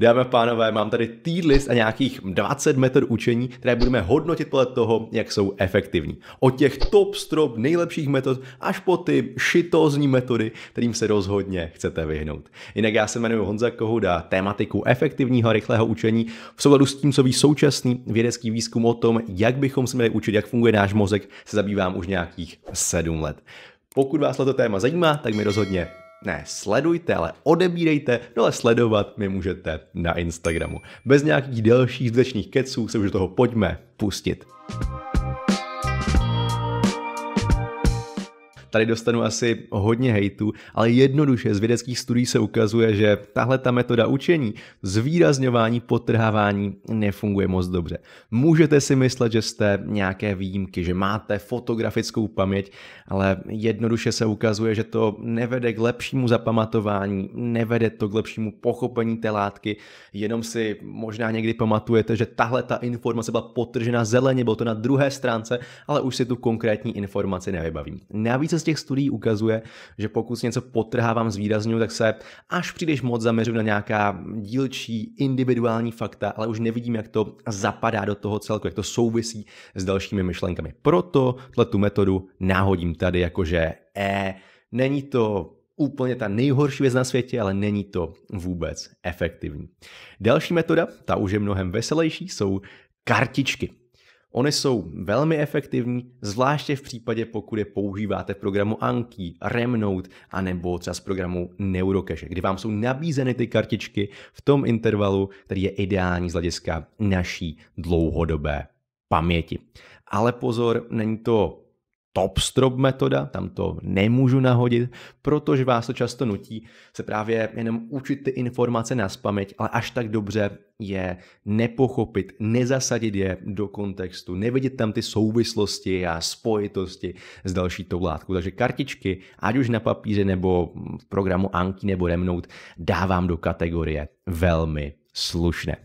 Dámy a pánové, mám tady tier list a nějakých 20 metod učení, které budeme hodnotit podle toho, jak jsou efektivní. Od těch top strop nejlepších metod až po ty šitozní metody, kterým se rozhodně chcete vyhnout. Jinak já se jmenuji Honza Kohuda, tématiku efektivního rychlého učení v souladu s tím, co ví současný vědecký výzkum o tom, jak bychom se měli učit, jak funguje náš mozek, se zabývám už nějakých 7 let. Pokud vás toto téma zajímá, tak mi rozhodně ne sledujte, ale odebírejte, no ale sledovat mi můžete na Instagramu. Bez nějakých dalších zdečných keců se už do toho pojďme pustit. tady dostanu asi hodně hejtu, ale jednoduše z vědeckých studií se ukazuje, že tahle ta metoda učení, zvýrazňování, potrhávání nefunguje moc dobře. Můžete si myslet, že jste nějaké výjimky, že máte fotografickou paměť, ale jednoduše se ukazuje, že to nevede k lepšímu zapamatování, nevede to k lepšímu pochopení té látky, jenom si možná někdy pamatujete, že tahle ta informace byla potržena zeleně, bylo to na druhé stránce, ale už si tu konkrétní informaci nevybavím. Navíc více z těch studií ukazuje, že pokud něco potrhávám zvýraznuju, tak se až příliš moc zaměřuji na nějaká dílčí individuální fakta, ale už nevidím, jak to zapadá do toho celku, jak to souvisí s dalšími myšlenkami. Proto tu metodu náhodím tady jakože E. Není to úplně ta nejhorší věc na světě, ale není to vůbec efektivní. Další metoda, ta už je mnohem veselější, jsou kartičky. Ony jsou velmi efektivní, zvláště v případě, pokud je používáte v programu Anki, Remnote, anebo třeba z programu Neurocache, kdy vám jsou nabízeny ty kartičky v tom intervalu, který je ideální z hlediska naší dlouhodobé paměti. Ale pozor, není to top strop metoda, tam to nemůžu nahodit, protože vás to často nutí se právě jenom učit ty informace na spaměť, ale až tak dobře je nepochopit, nezasadit je do kontextu, nevidět tam ty souvislosti a spojitosti s další tou látkou. Takže kartičky, ať už na papíře nebo v programu Anki nebo Remnout, dávám do kategorie velmi slušné.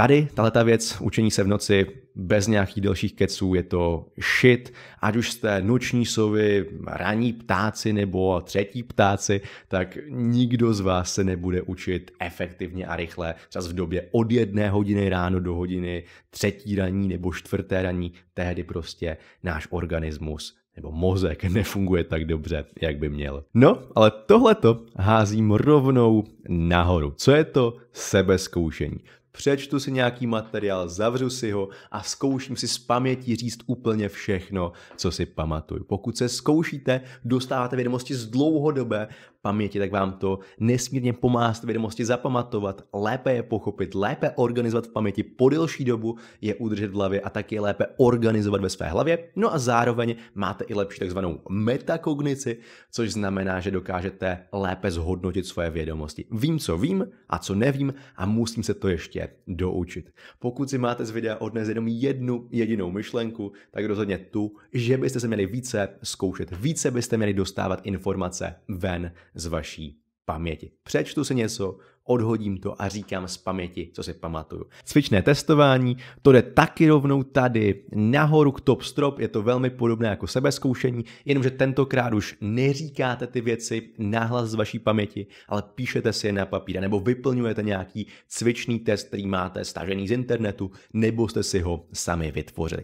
Tady ta věc, učení se v noci, bez nějakých delších keců, je to shit. Ať už jste noční sovy, raní ptáci nebo třetí ptáci, tak nikdo z vás se nebude učit efektivně a rychle, čas v době od jedné hodiny ráno do hodiny, třetí raní nebo čtvrté raní, tehdy prostě náš organismus nebo mozek nefunguje tak dobře, jak by měl. No, ale tohleto házím rovnou nahoru. Co je to sebezkoušení? přečtu si nějaký materiál, zavřu si ho a zkouším si z paměti říct úplně všechno, co si pamatuju. Pokud se zkoušíte, dostáváte vědomosti z dlouhodobé paměti, tak vám to nesmírně pomáhá vědomosti zapamatovat, lépe je pochopit, lépe organizovat v paměti po delší dobu, je udržet v hlavě a taky lépe organizovat ve své hlavě. No a zároveň máte i lepší takzvanou metakognici, což znamená, že dokážete lépe zhodnotit svoje vědomosti. Vím, co vím a co nevím a musím se to ještě doučit. Pokud si máte z videa odnes jenom jednu jedinou myšlenku, tak rozhodně tu, že byste se měli více zkoušet, více byste měli dostávat informace ven z vaší paměti. Přečtu si něco, odhodím to a říkám z paměti, co si pamatuju. Cvičné testování, to jde taky rovnou tady nahoru k top strop, je to velmi podobné jako sebezkoušení, jenomže tentokrát už neříkáte ty věci nahlas z vaší paměti, ale píšete si je na papír, nebo vyplňujete nějaký cvičný test, který máte stažený z internetu, nebo jste si ho sami vytvořili.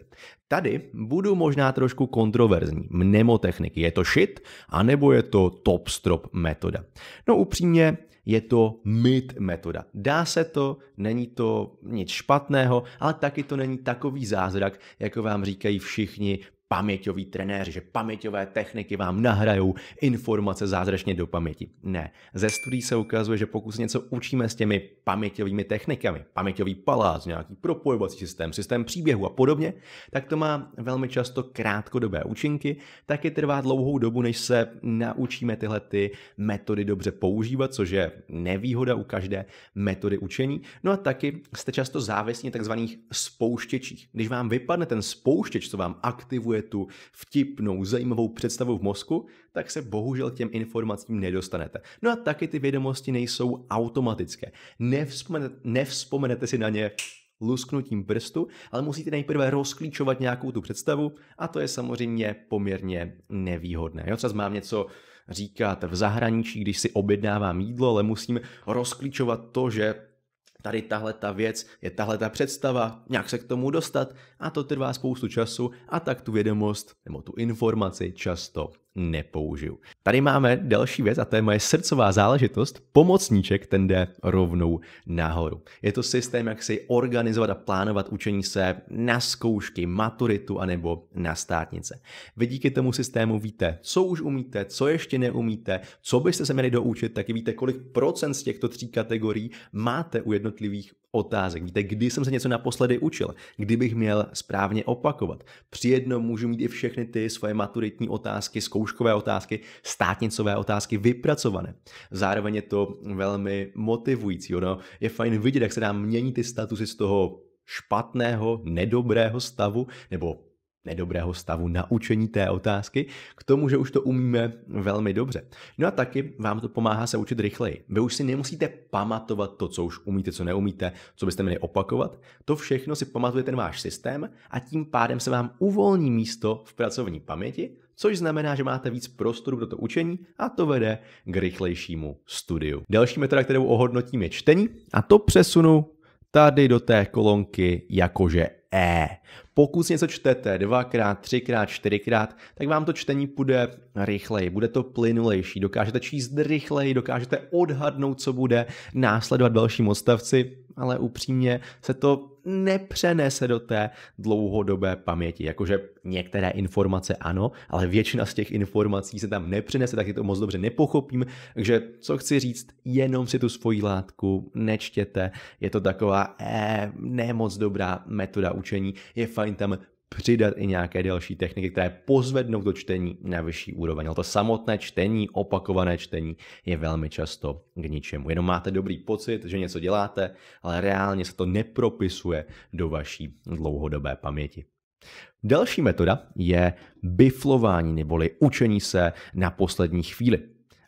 Tady budu možná trošku kontroverzní. Mnemotechniky. Je to shit, anebo je to top strop metoda? No upřímně, je to mít metoda. Dá se to, není to nic špatného, ale taky to není takový zázrak, jako vám říkají všichni paměťoví trenéři, že paměťové techniky vám nahrajou informace zázračně do paměti. Ne, ze studií se ukazuje, že pokud něco učíme s těmi paměťovými technikami, paměťový palác, nějaký propojovací systém, systém příběhu a podobně, tak to má velmi často krátkodobé účinky, taky trvá dlouhou dobu, než se naučíme tyhle ty metody dobře používat, což je nevýhoda u každé metody učení. No a taky jste často závislí takzvaných spouštěčích. Když vám vypadne ten spouštěč, co vám aktivuje generuje tu vtipnou, zajímavou představu v mozku, tak se bohužel těm informacím nedostanete. No a taky ty vědomosti nejsou automatické. Nevzpomenete, nevzpomenete si na ně lusknutím prstu, ale musíte nejprve rozklíčovat nějakou tu představu a to je samozřejmě poměrně nevýhodné. Jo, třeba mám něco říkat v zahraničí, když si objednávám jídlo, ale musím rozklíčovat to, že tady tahle ta věc, je tahle ta představa, nějak se k tomu dostat a to trvá spoustu času a tak tu vědomost nebo tu informaci často nepoužiju. Tady máme další věc a to je moje srdcová záležitost. Pomocníček ten jde rovnou nahoru. Je to systém, jak si organizovat a plánovat učení se na zkoušky, maturitu anebo na státnice. Vy díky tomu systému víte, co už umíte, co ještě neumíte, co byste se měli doučit, taky víte, kolik procent z těchto tří kategorií máte u jednotlivých otázek. Víte, kdy jsem se něco naposledy učil, kdybych měl správně opakovat. Při jednom můžu mít i všechny ty svoje maturitní otázky, zkouškové otázky, státnicové otázky vypracované. Zároveň je to velmi motivující. Ono je fajn vidět, jak se nám mění ty statusy z toho špatného, nedobrého stavu nebo nedobrého stavu naučení té otázky, k tomu, že už to umíme velmi dobře. No a taky vám to pomáhá se učit rychleji. Vy už si nemusíte pamatovat to, co už umíte, co neumíte, co byste měli opakovat. To všechno si pamatuje ten váš systém a tím pádem se vám uvolní místo v pracovní paměti, což znamená, že máte víc prostoru pro to učení a to vede k rychlejšímu studiu. Další metoda, kterou ohodnotím, je čtení a to přesunu tady do té kolonky jakože E. Pokud si něco čtete dvakrát, třikrát, čtyřikrát, tak vám to čtení půjde rychleji, bude to plynulejší, dokážete číst rychleji, dokážete odhadnout, co bude následovat dalším odstavci ale upřímně se to nepřenese do té dlouhodobé paměti. Jakože některé informace ano, ale většina z těch informací se tam nepřenese, je to moc dobře nepochopím. Takže co chci říct, jenom si tu svoji látku nečtěte. Je to taková eh, nemoc dobrá metoda učení. Je fajn tam přidat i nějaké další techniky, které pozvednou to čtení na vyšší úroveň. Ale to samotné čtení, opakované čtení je velmi často k ničemu. Jenom máte dobrý pocit, že něco děláte, ale reálně se to nepropisuje do vaší dlouhodobé paměti. Další metoda je biflování neboli učení se na poslední chvíli.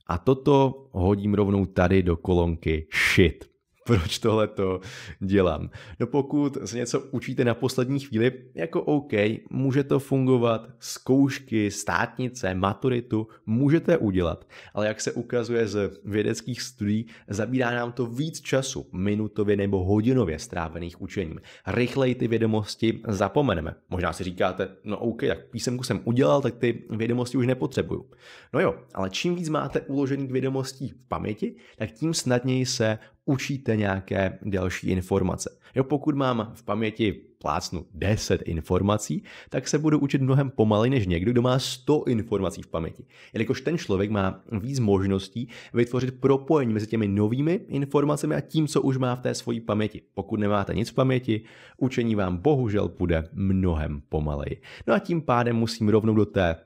A toto hodím rovnou tady do kolonky shit proč tohle to dělám. No pokud se něco učíte na poslední chvíli, jako OK, může to fungovat, zkoušky, státnice, maturitu, můžete udělat, ale jak se ukazuje z vědeckých studií, zabírá nám to víc času, minutově nebo hodinově strávených učením. Rychleji ty vědomosti zapomeneme. Možná si říkáte, no OK, tak písemku jsem udělal, tak ty vědomosti už nepotřebuju. No jo, ale čím víc máte uložených vědomostí v paměti, tak tím snadněji se učíte nějaké další informace. Jo, pokud mám v paměti plácnu 10 informací, tak se budu učit mnohem pomaleji než někdo, kdo má 100 informací v paměti. Jelikož ten člověk má víc možností vytvořit propojení mezi těmi novými informacemi a tím, co už má v té svojí paměti. Pokud nemáte nic v paměti, učení vám bohužel bude mnohem pomaleji. No a tím pádem musím rovnou do té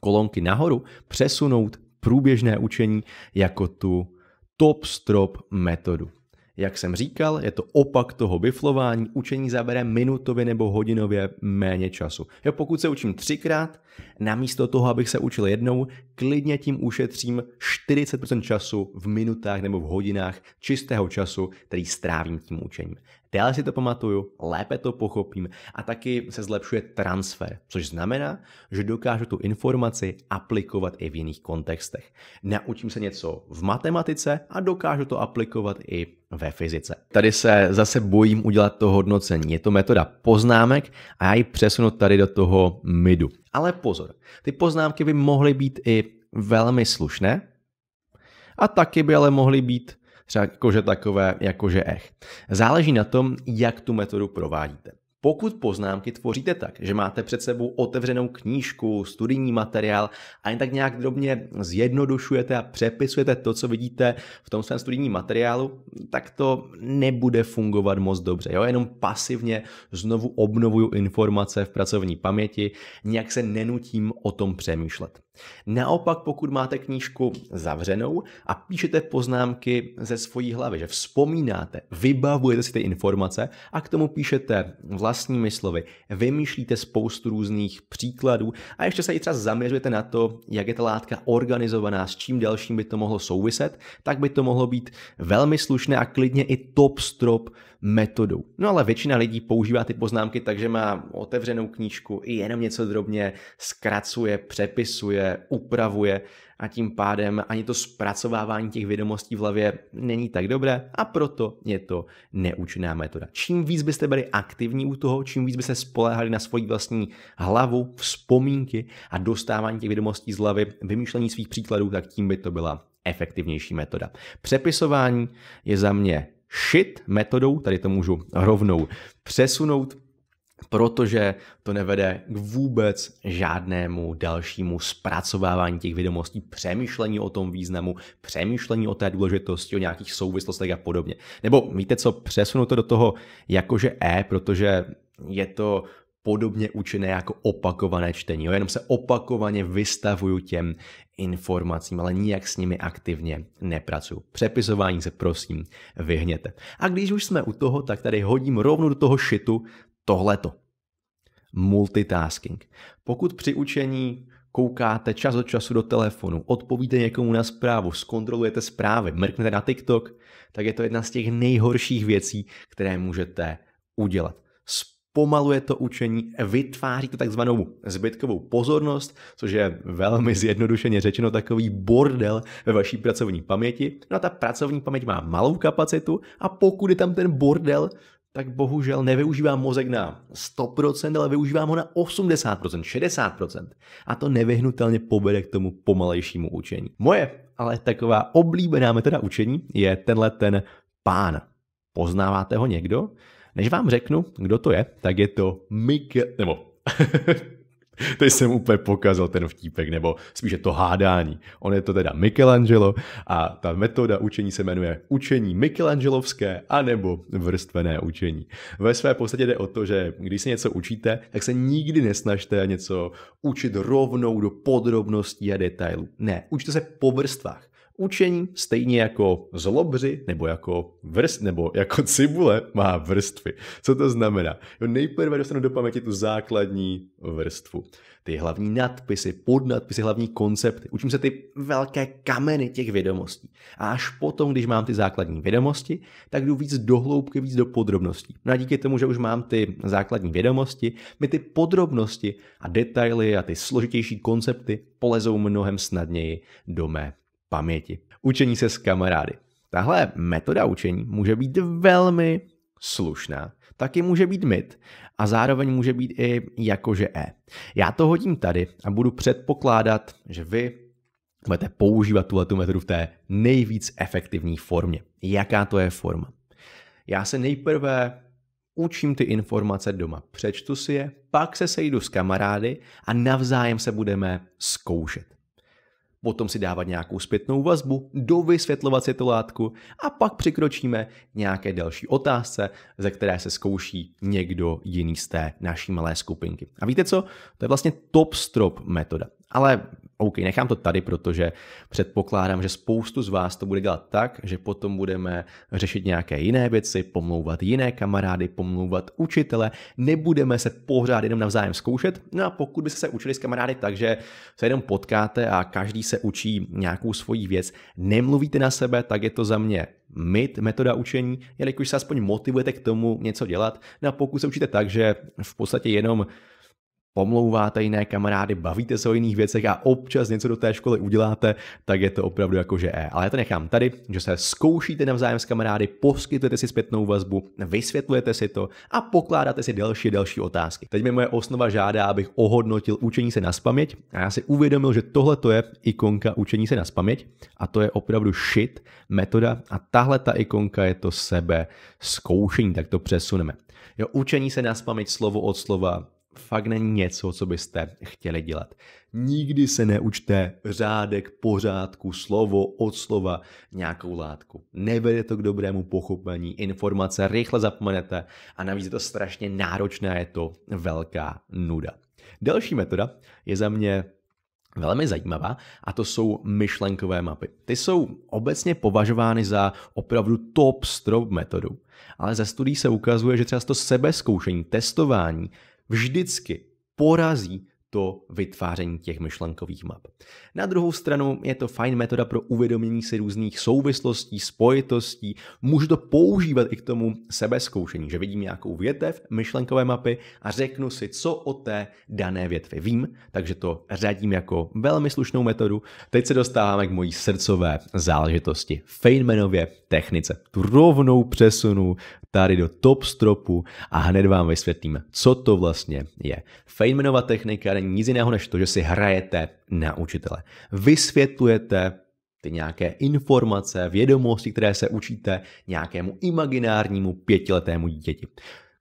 kolonky nahoru přesunout průběžné učení jako tu top strop metodu. Jak jsem říkal, je to opak toho biflování, učení zabere minutově nebo hodinově méně času. Jo, pokud se učím třikrát, Namísto toho, abych se učil jednou, klidně tím ušetřím 40% času v minutách nebo v hodinách čistého času, který strávím tím učením. Déle si to pamatuju, lépe to pochopím a taky se zlepšuje transfer, což znamená, že dokážu tu informaci aplikovat i v jiných kontextech. Naučím se něco v matematice a dokážu to aplikovat i ve fyzice. Tady se zase bojím udělat to hodnocení. Je to metoda poznámek a já ji přesunu tady do toho midu. Ale pozor, ty poznámky by mohly být i velmi slušné a taky by ale mohly být třeba jakože takové, jakože ech. Záleží na tom, jak tu metodu provádíte. Pokud poznámky tvoříte tak, že máte před sebou otevřenou knížku, studijní materiál a jen tak nějak drobně zjednodušujete a přepisujete to, co vidíte v tom svém studijním materiálu, tak to nebude fungovat moc dobře. Jo? Jenom pasivně znovu obnovuju informace v pracovní paměti, nějak se nenutím o tom přemýšlet. Naopak, pokud máte knížku zavřenou a píšete poznámky ze svojí hlavy, že vzpomínáte, vybavujete si ty informace a k tomu píšete vlastně vlastními slovy, vymýšlíte spoustu různých příkladů a ještě se i třeba zaměřujete na to, jak je ta látka organizovaná, s čím dalším by to mohlo souviset, tak by to mohlo být velmi slušné a klidně i top strop metodou. No ale většina lidí používá ty poznámky tak, že má otevřenou knížku, i jenom něco drobně zkracuje, přepisuje, upravuje a tím pádem ani to zpracovávání těch vědomostí v hlavě není tak dobré a proto je to neúčinná metoda. Čím víc byste byli aktivní u toho, čím víc byste spoléhali na svoji vlastní hlavu, vzpomínky a dostávání těch vědomostí z hlavy, vymýšlení svých příkladů, tak tím by to byla efektivnější metoda. Přepisování je za mě shit metodou, tady to můžu rovnou přesunout, protože to nevede k vůbec žádnému dalšímu zpracovávání těch vědomostí, přemýšlení o tom významu, přemýšlení o té důležitosti, o nějakých souvislostech a podobně. Nebo víte co, přesunu to do toho jakože E, protože je to podobně účinné jako opakované čtení. Jo? Jenom se opakovaně vystavuju těm informacím, ale nijak s nimi aktivně nepracuju. Přepisování se prosím vyhněte. A když už jsme u toho, tak tady hodím rovnou do toho šitu tohleto. Multitasking. Pokud při učení koukáte čas od času do telefonu, odpovíte někomu na zprávu, zkontrolujete zprávy, mrknete na TikTok, tak je to jedna z těch nejhorších věcí, které můžete udělat zpomaluje to učení, vytváří to takzvanou zbytkovou pozornost, což je velmi zjednodušeně řečeno takový bordel ve vaší pracovní paměti. No a ta pracovní paměť má malou kapacitu a pokud je tam ten bordel, tak bohužel nevyužívá mozek na 100%, ale využívám ho na 80%, 60%. A to nevyhnutelně povede k tomu pomalejšímu učení. Moje ale taková oblíbená metoda učení je tenhle ten pán. Poznáváte ho někdo? Než vám řeknu, kdo to je, tak je to Miguel, nebo Teď jsem úplně pokazil ten vtípek, nebo spíše to hádání. On je to teda Michelangelo a ta metoda učení se jmenuje učení Michelangelovské anebo vrstvené učení. Ve své podstatě jde o to, že když se něco učíte, tak se nikdy nesnažte něco učit rovnou do podrobností a detailů. Ne, učte se po vrstvách. Učení, stejně jako zlobři nebo jako vrst, nebo jako cibule, má vrstvy. Co to znamená? Jo, nejprve dostanu do paměti tu základní vrstvu. Ty hlavní nadpisy, podnadpisy, hlavní koncepty. Učím se ty velké kameny těch vědomostí. A až potom, když mám ty základní vědomosti, tak jdu víc do hloubky, víc do podrobností. No a díky tomu, že už mám ty základní vědomosti, mi ty podrobnosti a detaily a ty složitější koncepty polezou mnohem snadněji do mé paměti. Učení se s kamarády. Tahle metoda učení může být velmi slušná, taky může být mit a zároveň může být i jakože e. Já to hodím tady a budu předpokládat, že vy budete používat tuhle metodu v té nejvíc efektivní formě. Jaká to je forma? Já se nejprve učím ty informace doma, přečtu si je, pak se sejdu s kamarády a navzájem se budeme zkoušet potom si dávat nějakou zpětnou vazbu, dovysvětlovat si tu látku a pak přikročíme nějaké další otázce, ze které se zkouší někdo jiný z té naší malé skupinky. A víte co? To je vlastně top strop metoda. Ale OK, nechám to tady, protože předpokládám, že spoustu z vás to bude dělat tak, že potom budeme řešit nějaké jiné věci, pomlouvat jiné kamarády, pomlouvat učitele, nebudeme se pořád jenom navzájem zkoušet. No a pokud byste se učili s kamarády tak, že se jenom potkáte a každý se učí nějakou svoji věc, nemluvíte na sebe, tak je to za mě MIT, metoda učení, jelikož se aspoň motivujete k tomu něco dělat. No a pokud se učíte tak, že v podstatě jenom pomlouváte jiné kamarády, bavíte se o jiných věcech a občas něco do té školy uděláte, tak je to opravdu jako že E. Ale já to nechám tady, že se zkoušíte navzájem s kamarády, poskytujete si zpětnou vazbu, vysvětlujete si to a pokládáte si další další otázky. Teď mi moje osnova žádá, abych ohodnotil učení se na spaměť a já si uvědomil, že tohle to je ikonka učení se na spaměť a to je opravdu shit metoda a tahle ta ikonka je to sebe zkoušení, tak to přesuneme. Jo, učení se na spaměť slovo od slova, fakt není něco, co byste chtěli dělat. Nikdy se neučte řádek, pořádku, slovo od slova nějakou látku. Nevede to k dobrému pochopení, informace rychle zapomenete a navíc je to strašně náročné je to velká nuda. Další metoda je za mě velmi zajímavá a to jsou myšlenkové mapy. Ty jsou obecně považovány za opravdu top strop metodu, ale ze studií se ukazuje, že třeba to sebezkoušení, testování vždycky porazí to vytváření těch myšlenkových map. Na druhou stranu je to fajn metoda pro uvědomění si různých souvislostí, spojitostí. Můžu to používat i k tomu sebezkoušení, že vidím nějakou větev myšlenkové mapy a řeknu si, co o té dané větvi vím, takže to řadím jako velmi slušnou metodu. Teď se dostáváme k mojí srdcové záležitosti, Feynmanově technice. Tu rovnou přesunu tady do top stropu a hned vám vysvětlím, co to vlastně je. Feynmanova technika není nic jiného než to, že si hrajete na učitele. Vysvětlujete ty nějaké informace, vědomosti, které se učíte nějakému imaginárnímu pětiletému dítěti.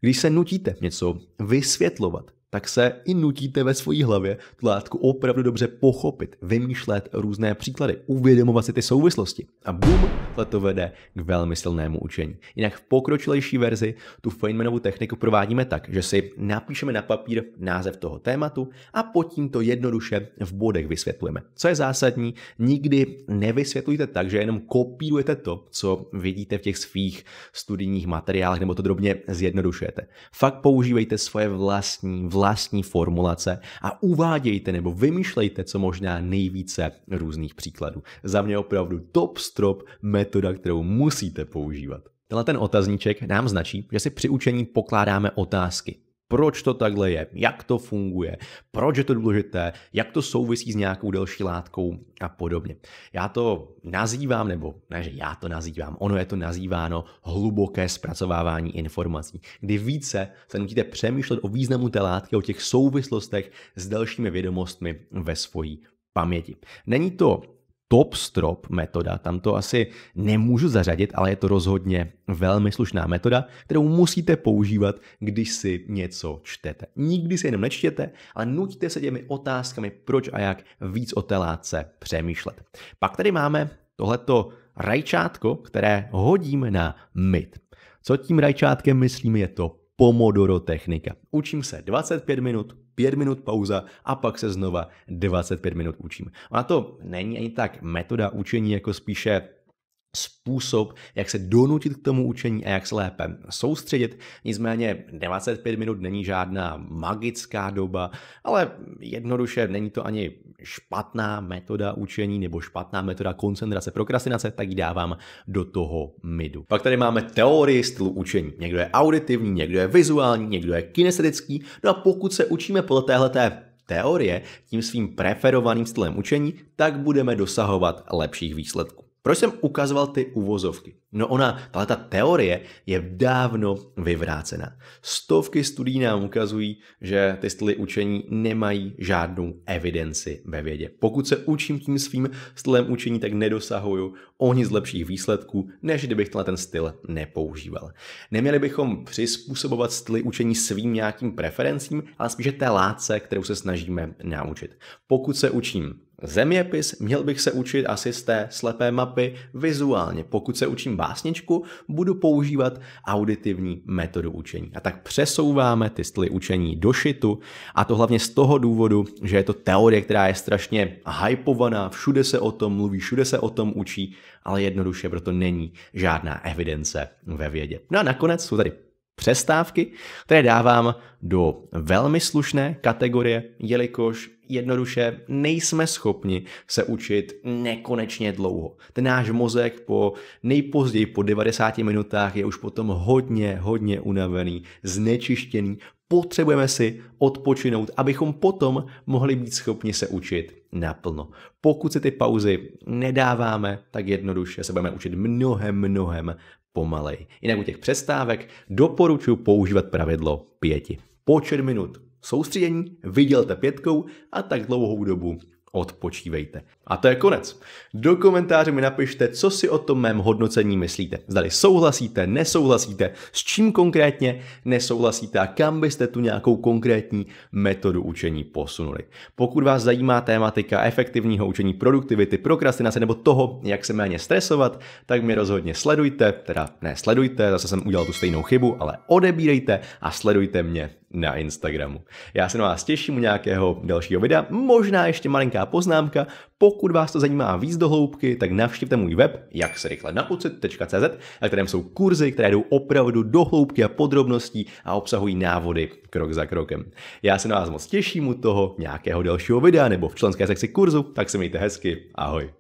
Když se nutíte něco vysvětlovat, tak se i nutíte ve své hlavě tu látku opravdu dobře pochopit, vymýšlet různé příklady, uvědomovat si ty souvislosti. A bum, to vede k velmi silnému učení. Jinak v pokročilejší verzi tu Feynmanovu techniku provádíme tak, že si napíšeme na papír název toho tématu a pod tím to jednoduše v bodech vysvětlujeme. Co je zásadní, nikdy nevysvětlujte tak, že jenom kopírujete to, co vidíte v těch svých studijních materiálech nebo to drobně zjednodušujete. Fakt používejte svoje vlastní, vlastní vlastní formulace a uvádějte nebo vymýšlejte co možná nejvíce různých příkladů. Za mě opravdu top strop metoda, kterou musíte používat. Tenhle ten otazníček nám značí, že si při učení pokládáme otázky proč to takhle je, jak to funguje, proč je to důležité, jak to souvisí s nějakou delší látkou a podobně. Já to nazývám, nebo ne, že já to nazývám, ono je to nazýváno hluboké zpracovávání informací, kdy více se nutíte přemýšlet o významu té látky, o těch souvislostech s dalšími vědomostmi ve svojí paměti. Není to top strop metoda. Tam to asi nemůžu zařadit, ale je to rozhodně velmi slušná metoda, kterou musíte používat, když si něco čtete. Nikdy si jenom nečtěte, ale nutíte se těmi otázkami, proč a jak víc o té látce přemýšlet. Pak tady máme tohleto rajčátko, které hodím na myt. Co tím rajčátkem myslím, je to Pomodoro technika. Učím se 25 minut, 5 minut pauza a pak se znova 25 minut učím. A to není ani tak metoda učení, jako spíše způsob, jak se donutit k tomu učení a jak se lépe soustředit. Nicméně 25 minut není žádná magická doba, ale jednoduše není to ani špatná metoda učení nebo špatná metoda koncentrace, prokrastinace, tak ji dávám do toho midu. Pak tady máme teorii stylu učení. Někdo je auditivní, někdo je vizuální, někdo je kinestetický. No a pokud se učíme podle téhleté teorie tím svým preferovaným stylem učení, tak budeme dosahovat lepších výsledků. Proč jsem ukazoval ty uvozovky? No ona, tahle ta teorie je dávno vyvrácena. Stovky studií nám ukazují, že ty styly učení nemají žádnou evidenci ve vědě. Pokud se učím tím svým stylem učení, tak nedosahuju o nic lepších výsledků, než kdybych tenhle ten styl nepoužíval. Neměli bychom přizpůsobovat styly učení svým nějakým preferencím, ale spíše té látce, kterou se snažíme naučit. Pokud se učím Zeměpis měl bych se učit asi z té slepé mapy vizuálně. Pokud se učím básničku, budu používat auditivní metodu učení. A tak přesouváme ty styly učení do šitu a to hlavně z toho důvodu, že je to teorie, která je strašně hypovaná, všude se o tom mluví, všude se o tom učí, ale jednoduše proto není žádná evidence ve vědě. No a nakonec jsou tady přestávky, které dávám do velmi slušné kategorie, jelikož jednoduše nejsme schopni se učit nekonečně dlouho. Ten náš mozek po nejpozději po 90 minutách je už potom hodně, hodně unavený, znečištěný, potřebujeme si odpočinout, abychom potom mohli být schopni se učit naplno. Pokud si ty pauzy nedáváme, tak jednoduše se budeme učit mnohem, mnohem pomalej. Jinak u těch přestávek doporučuji používat pravidlo pěti. Počet minut soustředění, vydělte pětkou a tak dlouhou dobu odpočívejte. A to je konec. Do komentáře mi napište, co si o tom mém hodnocení myslíte. Zdali souhlasíte, nesouhlasíte, s čím konkrétně nesouhlasíte a kam byste tu nějakou konkrétní metodu učení posunuli. Pokud vás zajímá tématika efektivního učení produktivity, prokrastinace nebo toho, jak se méně stresovat, tak mě rozhodně sledujte, teda ne sledujte, zase jsem udělal tu stejnou chybu, ale odebírejte a sledujte mě na Instagramu. Já se na vás těším u nějakého dalšího videa. Možná ještě malinká poznámka. Pokud vás to zajímá víc do hloubky, tak navštivte můj web jak se rychle naučit.cz, na kterém jsou kurzy, které jdou opravdu do hloubky a podrobností a obsahují návody krok za krokem. Já se na vás moc těším u toho nějakého dalšího videa nebo v členské sekci kurzu, tak se mějte hezky. Ahoj.